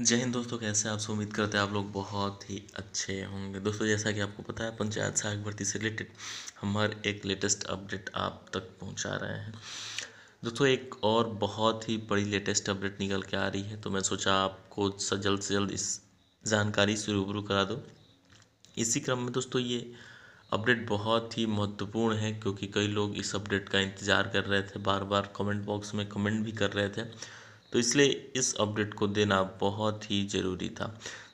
जय हिंद दोस्तों कैसे आप उम्मीद करते हैं आप लोग बहुत ही अच्छे होंगे दोस्तों जैसा कि आपको पता है पंचायत सहायक भर्ती से रिलेटेड हमारे एक लेटेस्ट अपडेट आप तक पहुंचा रहे हैं दोस्तों एक और बहुत ही बड़ी लेटेस्ट अपडेट निकल के आ रही है तो मैं सोचा आपको जल्द से जल्द इस जानकारी से रूबरू करा दो इसी क्रम में दोस्तों ये अपडेट बहुत ही महत्वपूर्ण है क्योंकि कई लोग इस अपडेट का इंतज़ार कर रहे थे बार बार कमेंट बॉक्स में कमेंट भी कर रहे थे तो इसलिए इस अपडेट को देना बहुत ही ज़रूरी था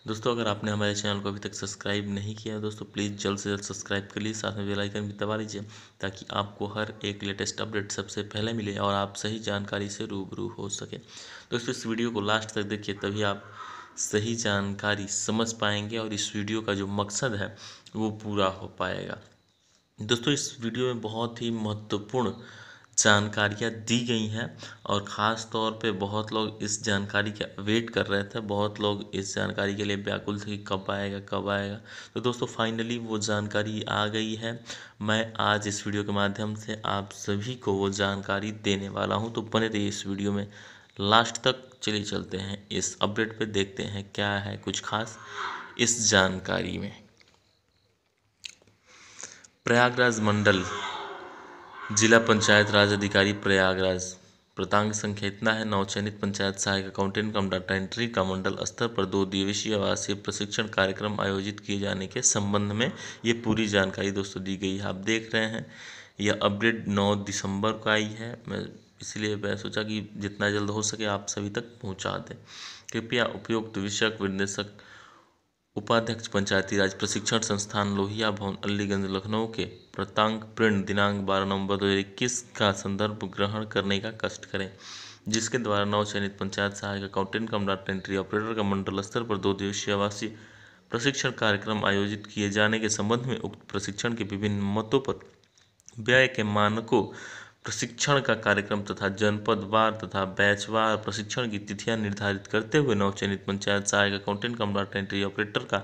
दोस्तों अगर आपने हमारे चैनल को अभी तक सब्सक्राइब नहीं किया है दोस्तों प्लीज़ जल्द से जल्द सब्सक्राइब कर लिए साथ में बेल आइकन भी दबा लीजिए ताकि आपको हर एक लेटेस्ट अपडेट सबसे पहले मिले और आप सही जानकारी से रूबरू हो सके दोस्तों इस वीडियो को लास्ट तक देखिए तभी आप सही जानकारी समझ पाएंगे और इस वीडियो का जो मकसद है वो पूरा हो पाएगा दोस्तों इस वीडियो में बहुत ही महत्वपूर्ण जानकारियाँ दी गई हैं और ख़ास तौर पे बहुत लोग इस जानकारी के वेट कर रहे थे बहुत लोग इस जानकारी के लिए व्याकुल थे कि कब आएगा कब आएगा तो दोस्तों फाइनली वो जानकारी आ गई है मैं आज इस वीडियो के माध्यम से आप सभी को वो जानकारी देने वाला हूँ तो बने रहिए इस वीडियो में लास्ट तक चले चलते हैं इस अपडेट पे देखते हैं क्या है कुछ खास इस जानकारी में प्रयागराज मंडल जिला पंचायत राज अधिकारी प्रयागराज प्रतांग संख्या इतना है नवचयनित पंचायत सहायक अकाउंटेंट कम डाटा एंट्री का मंडल स्तर पर दो दिवसीय आवासीय प्रशिक्षण कार्यक्रम आयोजित किए जाने के संबंध में ये पूरी जानकारी दोस्तों दी गई है आप देख रहे हैं यह अपडेट नौ दिसंबर को आई है मैं इसलिए मैं सोचा कि जितना जल्द हो सके आप सभी तक पहुंचा दें कृपया उपयुक्त विषयक विनिदेशक उपाध्यक्ष पंचायती राज प्रशिक्षण संस्थान लोहिया भवन अलीगंज लखनऊ के प्रतांक प्रिंट दिनांक 12 नवंबर 2021 का संदर्भ ग्रहण करने का कष्ट करें जिसके द्वारा नव चयनित पंचायत सहायक accountant cum data entry operator का मंडल स्तर पर दो दिवसीय आवासीय प्रशिक्षण कार्यक्रम आयोजित किए जाने के संबंध में उक्त प्रशिक्षण के विभिन्न मतों पर व्यय के मानकों प्रशिक्षण का कार्यक्रम तथा जनपदवार तथा बैचवार प्रशिक्षण की तिथियां निर्धारित करते हुए नवचयनित पंचायत सहायक accountant cum data entry operator का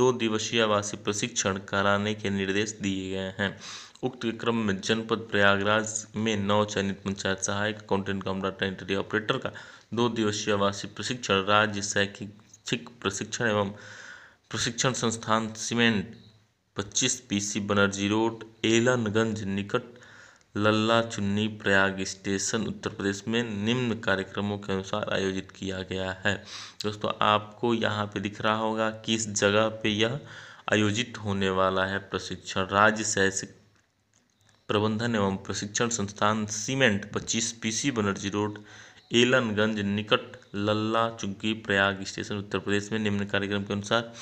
दो दिवसीय आवासीय प्रशिक्षण कराने के निर्देश दिए गए हैं उक्त क्रम में जनपद प्रयागराज में नौ चयनित पंचायत सहायक अकाउंटेंट कम एंट्री ऑपरेटर का दो दिवसीय आवासीय प्रशिक्षण राज्य शैक्षिक प्रशिक्षण एवं प्रशिक्षण संस्थान सीमेंट पच्चीस पीसी बनर्जी रोड एलनगंज निकट लल्ला चुन्नी प्रयाग स्टेशन उत्तर प्रदेश में निम्न कार्यक्रमों के अनुसार आयोजित किया गया है दोस्तों आपको यहाँ पे दिख रहा होगा किस जगह पे यह आयोजित होने वाला है प्रशिक्षण राज्य शैक्षिक प्रबंधन एवं प्रशिक्षण संस्थान सीमेंट पच्चीस पीसी बनर्जी रोड एलनगंज निकट लल्ला चुग्गी प्रयाग स्टेशन उत्तर प्रदेश में निम्न कार्यक्रम के अनुसार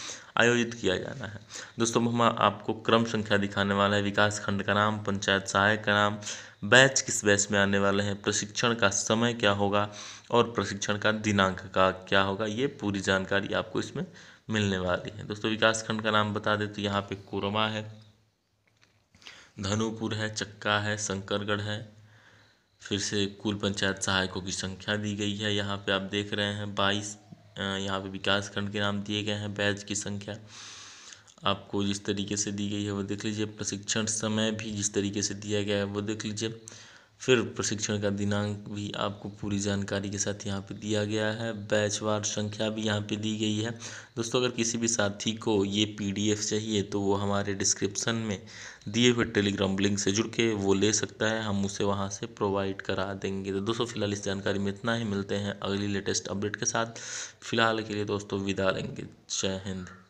आयोजित किया जाना है दोस्तों हम आपको क्रम संख्या दिखाने वाला है विकास खंड का नाम पंचायत सहायक का नाम बैच किस बैच में आने वाले हैं प्रशिक्षण का समय क्या होगा और प्रशिक्षण का दिनांक का क्या होगा ये पूरी जानकारी आपको इसमें मिलने वाली है दोस्तों विकास खंड का नाम बता दें तो यहाँ पे कोरमा है धनुपुर है चक्का है शंकरगढ़ है फिर से कुल पंचायत सहायकों की संख्या दी गई है यहाँ पे आप देख रहे हैं बाईस यहाँ पे विकास खंड के नाम दिए गए हैं बैच की संख्या आपको जिस तरीके से दी गई है वो देख लीजिए प्रशिक्षण समय भी जिस तरीके से दिया गया है वो देख लीजिए फिर प्रशिक्षण का दिनांक भी आपको पूरी जानकारी के साथ यहाँ पे दिया गया है बैचवार संख्या भी यहाँ पे दी गई है दोस्तों अगर किसी भी साथी को ये पीडीएफ चाहिए तो वो हमारे डिस्क्रिप्शन में दिए हुए टेलीग्राम लिंक से जुड़ के वो ले सकता है हम उसे वहाँ से प्रोवाइड करा देंगे तो दोस्तों फिलहाल इस जानकारी में इतना ही मिलते हैं अगली लेटेस्ट अपडेट के साथ फिलहाल के लिए दोस्तों विदा लेंगे जय हिंद